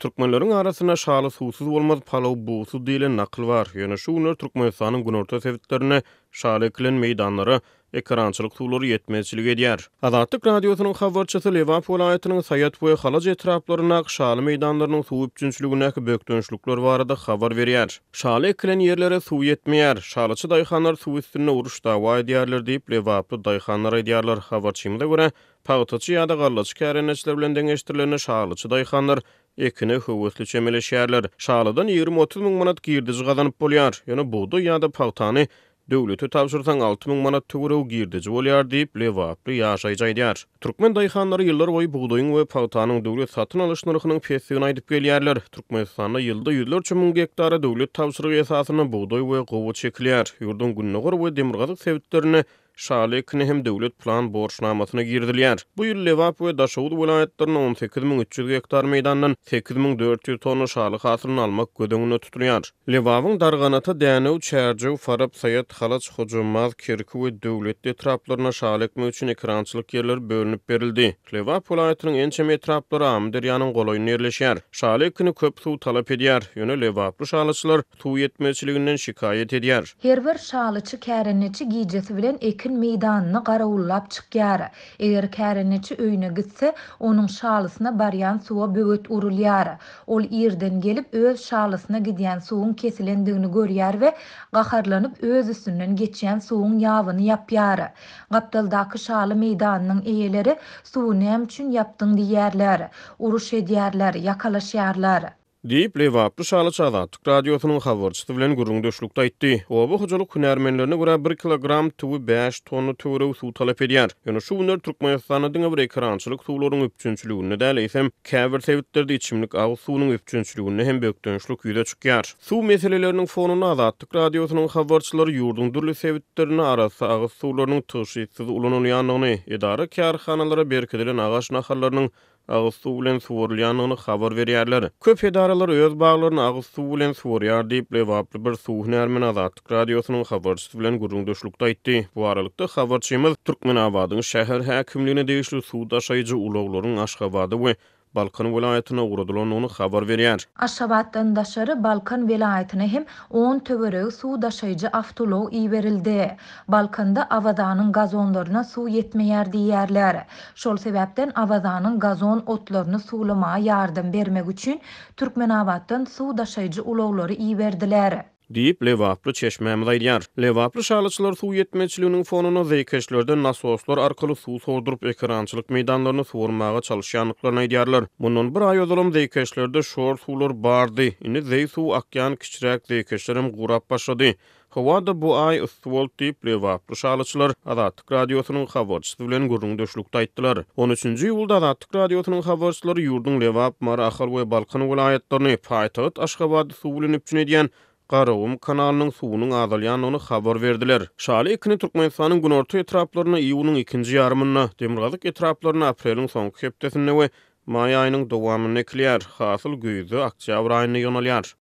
Türkmenlerin arasına şalı susuz olmaz palau buusu diyle nakl var. Yöne şu unur Türkmenistan'ın günorta sevitlerine şalı ekilen meydanları ekrançılık tuğuları yetmezçilik ediyer. Azatlık radyosunun xavarçası Levap olayetinin sayat boya xalaj etraplarına şalı meydanlarının suu üpçünçlüğüne ki böktönçlüklar var adı xavar veriyer. Şalı ekilen yerlere su yetmeyer. Şalıçı dayxanlar su üstüne uruş dava ediyerler deyip Levaplı dayxanlar ediyerler xavarçimde gore. Pağıtıcı ya da qarlıçı kərənəçlər bilen dəngəşdirilənə şağlıçı dayxanlar ekini hüwüsli çemeli şäherler şalydan 20-30 min manat girdiji gazanyp bolýar. Ýöne buğdy ýa-da pawtany Döwleti tapşyrsan 6 000 manat töwre girdiji bolýar diýip Lewapli ýaşaýjy aýdýar. Türkmen daýhanlary ýyllar boyu buğdaýyň we pawtanyň döwlet satyn alyş narhynyň pesiýini aýdyp gelýärler. Türkmenistanda ýylda ýüzler çümüň hektara döwlet tapşyrygy esasyna buğdaý we gowy çekilýär. Ýurdun günnogor we demirgazyk sebitlerini Şali hem dövlet Plan borçnamasına girdiler. Bu yıl Levap ve Daşavud vilayetlerinin 18.300 hektar meydandan 8.400 tonu şali hatırını almak gödüngünü tutuluyar. Levap'ın darganata dəniv, çərcəv, farab, sayat, xalac, xocunmaz, kirkü ve devletli traplarına şali ekmek üçün ekrançılık yerler berildi. Levap vilayetinin en çeme trapları Amderyanın koloyunu yerleşer. Şali ekini talap ediyar. Yöne Levaplı şalıçılar su yetmeçiliğinden şikayet ediyar. Her bir şalıçı kərinneçi giyicisi bilen erkin meydanını qaraullap çıkyar. Eger kärinici öyne gitse, onun şalısına baryan suwa böwüt urulyar. Ol irden gelip öz şalısına gidiýän suwun kesilendigini görýär we gaharlanyp öz üstünden geçýän suwun ýawyny ýapýar. Gapdaldaky şaly meydanynyň eýeleri suwuny hem üçin ýapdyň diýerler. Uruş edýärler, Deyip Leva Abdu Şalı Çağda Tük Radyosunun xavarçı tüvlən gürrün döşlükdə itdi. Oabı xıcılı künərmenlərini gura 1 kg tüvü 5 tonu tüvürə su talep ediyar. Yonu şu vünlər Türkmayasana dünə vürə ekrançılık tüvlərin öpçünçülüğün nə dəl eysəm, kəvər içimlik av suunun öpçünçülüğün hem həm dönüşlük yüda çıkyar. Su meselələrinin fonunu azad tük tük radyosunun xavarçıları yurdun dürlü sevittlərini arası ağı suunun tüvü tüvü tüvü tüvü tüvü tüvü agyz suw bilen suwurlanyny habar berýärler. Köp edaralar öz baglaryny agyz suw bilen suwurýar diýip lewaply bir suw hünärmen azatlyk radiosynyň habarçysy bilen gurrun etdi. Bu aralykda habarçymyz Türkmen şäher häkimligine degişli suw daşaýjy uloglaryň aşgabady we Balkan vilayetine uğradılan onu xabar veriyar. Aşşabatdan daşarı Balkan vilayetine hem 10 tövöreg su daşayıcı aftulo iyi verildi. Balkanda avadanın gazonlarına su yetmeyer diyerler. Şol sebepten avadanın gazon otlarını sulama yardım vermek üçün Türkmenavaddan su daşayıcı ulovları iyi verdiler. deyip levaplı çeşməyə mədəyər. Levaplı şalıçılar su yetməçiliyinin fonuna zeykeşlərdən nasoslar arqalı su sordurup ekrançılık meydanlarını suvurmağa çalışanlıklarına idiyarlar. Munon bir ay odalım zeykeşlərdə şor sular bardi. İni zey su akyan kiçirək zeykeşlərim qurab başladı. Hovada bu ay ıstuvol deyip levaplı şalıçılar adatik radiyosunun xavarçıslarının gürrün döşlükta aittilar. 13. yulda adatik radiyosunun xavarçıları yurdun levaplı mara akhalvay balkanı vayatlarını paytağıt aşqabadı suvulun ipçin ediyy Qarawum kanalynyň suwunyň azalýanyny habar berdiler. Şaly ikini Türkmenistanyň günorta etraplaryna iýunyň ikinji ýarmyna, demirgazyk etraplaryna apreliň soňky hepdesinde we maý aýynyň dowamyny ekliýär. Hasyl güýdü oktýabr aýyna ýönelýär.